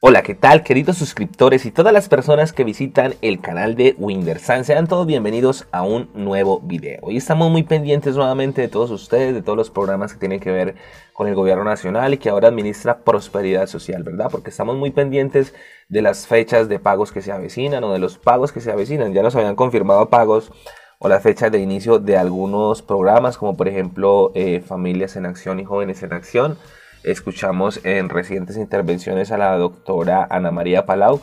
Hola, ¿qué tal queridos suscriptores y todas las personas que visitan el canal de Windersan? Sean todos bienvenidos a un nuevo video. Hoy estamos muy pendientes nuevamente de todos ustedes, de todos los programas que tienen que ver con el gobierno nacional y que ahora administra prosperidad social, ¿verdad? Porque estamos muy pendientes de las fechas de pagos que se avecinan o de los pagos que se avecinan. Ya nos habían confirmado pagos o las fechas de inicio de algunos programas como por ejemplo eh, Familias en Acción y Jóvenes en Acción escuchamos en recientes intervenciones a la doctora Ana María Palau.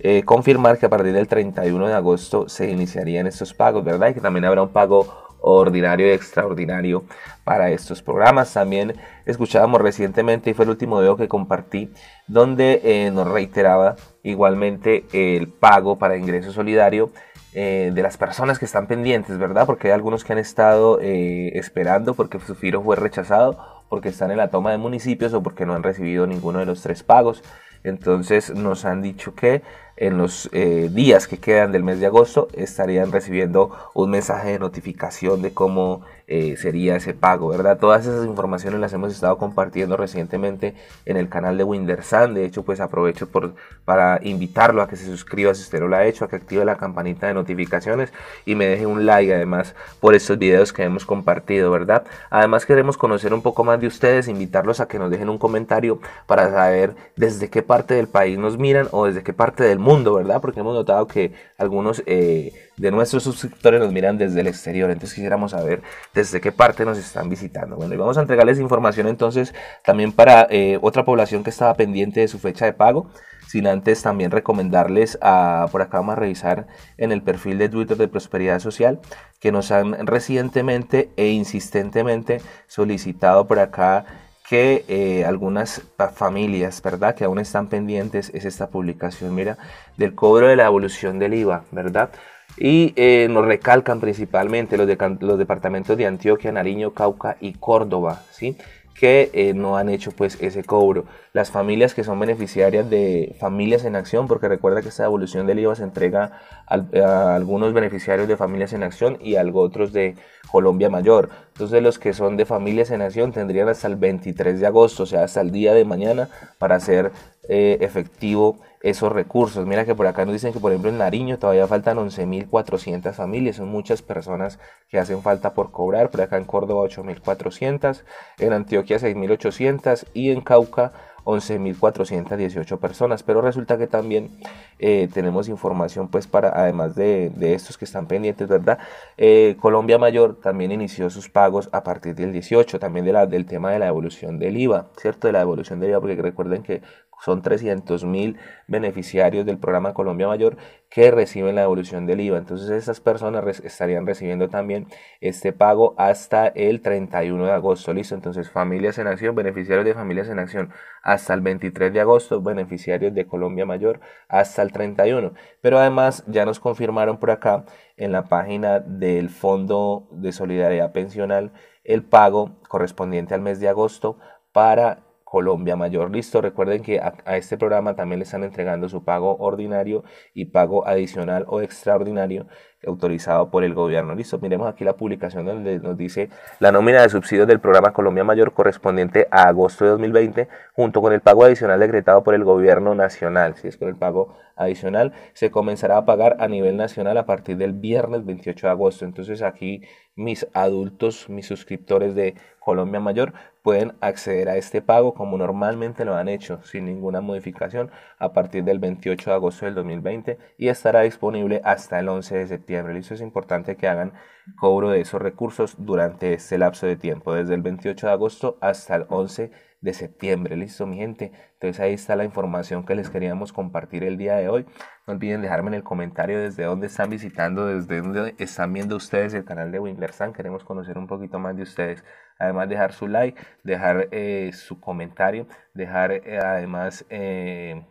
Eh, confirmar que a partir del 31 de agosto se iniciarían estos pagos, ¿verdad? Y que también habrá un pago ordinario y extraordinario para estos programas. También escuchábamos recientemente, y fue el último video que compartí, donde eh, nos reiteraba igualmente el pago para ingreso solidario eh, de las personas que están pendientes, ¿verdad? Porque hay algunos que han estado esperando porque su firo fue rechazado porque están en la toma de municipios o porque no han recibido ninguno de los tres pagos. Entonces nos han dicho que en los eh, días que quedan del mes de agosto estarían recibiendo un mensaje de notificación de cómo eh, sería ese pago, ¿verdad? Todas esas informaciones las hemos estado compartiendo recientemente en el canal de Windersan. De hecho, pues aprovecho por, para invitarlo a que se suscriba si usted no lo ha hecho, a que active la campanita de notificaciones y me deje un like además por estos videos que hemos compartido, ¿verdad? Además queremos conocer un poco más de ustedes, invitarlos a que nos dejen un comentario para saber desde qué parte del país nos miran o desde qué parte del mundo mundo, ¿verdad? Porque hemos notado que algunos eh, de nuestros suscriptores nos miran desde el exterior. Entonces quisiéramos saber desde qué parte nos están visitando. Bueno, y vamos a entregarles información entonces también para eh, otra población que estaba pendiente de su fecha de pago. Sin antes también recomendarles a, por acá vamos a revisar en el perfil de Twitter de Prosperidad Social, que nos han recientemente e insistentemente solicitado por acá que eh, algunas familias, ¿verdad? Que aún están pendientes es esta publicación, mira, del cobro de la evolución del IVA, ¿verdad? Y eh, nos recalcan principalmente los, de, los departamentos de Antioquia, Nariño, Cauca y Córdoba, ¿sí? que eh, no han hecho pues ese cobro. Las familias que son beneficiarias de Familias en Acción, porque recuerda que esta devolución del IVA se entrega a algunos beneficiarios de Familias en Acción y a otros de Colombia Mayor. Entonces los que son de Familias en Acción tendrían hasta el 23 de agosto, o sea, hasta el día de mañana para hacer eh, efectivo esos recursos. Mira que por acá nos dicen que, por ejemplo, en Nariño todavía faltan 11.400 familias, son muchas personas que hacen falta por cobrar, por acá en Córdoba 8.400, en Antioquia 6.800 y en Cauca 11.418 personas, pero resulta que también eh, tenemos información, pues, para, además de, estos que están pendientes, ¿verdad? Eh, Colombia Mayor también inició sus pagos a partir del 18, también del tema de la evolución del IVA, ¿cierto? De la evolución del IVA, porque recuerden que son 300.000 beneficiarios del programa Colombia Mayor que reciben la devolución del IVA. Entonces esas personas estarían recibiendo también este pago hasta el 31 de agosto. Listo, entonces familias en acción, beneficiarios de familias en acción hasta el 23 de agosto, beneficiarios de Colombia Mayor hasta el 31. Pero además ya nos confirmaron por acá en la página del Fondo de Solidaridad Pensional el pago correspondiente al mes de agosto para Colombia Mayor. Listo, recuerden que a, este programa también le están entregando su pago ordinario y pago adicional o extraordinario autorizado por el gobierno. Listo, miremos aquí la publicación donde nos dice la nómina de subsidios del programa Colombia Mayor correspondiente a agosto de 2020 junto con el pago adicional decretado por el gobierno nacional. Si es con el pago adicional, se comenzará a pagar a nivel nacional a partir del viernes 28 de agosto. Entonces aquí mis adultos, mis suscriptores de Colombia Mayor pueden acceder a este pago como normalmente lo han hecho, sin ninguna modificación, a partir del 28 de agosto del 2020 y estará disponible hasta el 11 de septiembre. eso es importante que hagan cobro de esos recursos durante este lapso de tiempo, desde el 28 de agosto hasta el 11 de septiembre. ¿Listo, mi gente? Entonces ahí está la información que les queríamos compartir el día de hoy. No olviden dejarme en el comentario desde dónde están visitando, desde dónde están viendo ustedes el canal de wingler San. Queremos conocer un poquito más de ustedes. Además, dejar su like, dejar eh, su comentario, dejar eh, además... Eh,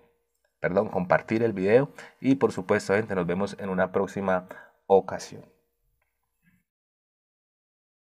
perdón, compartir el video y por supuesto gente, nos vemos en una próxima ocasión.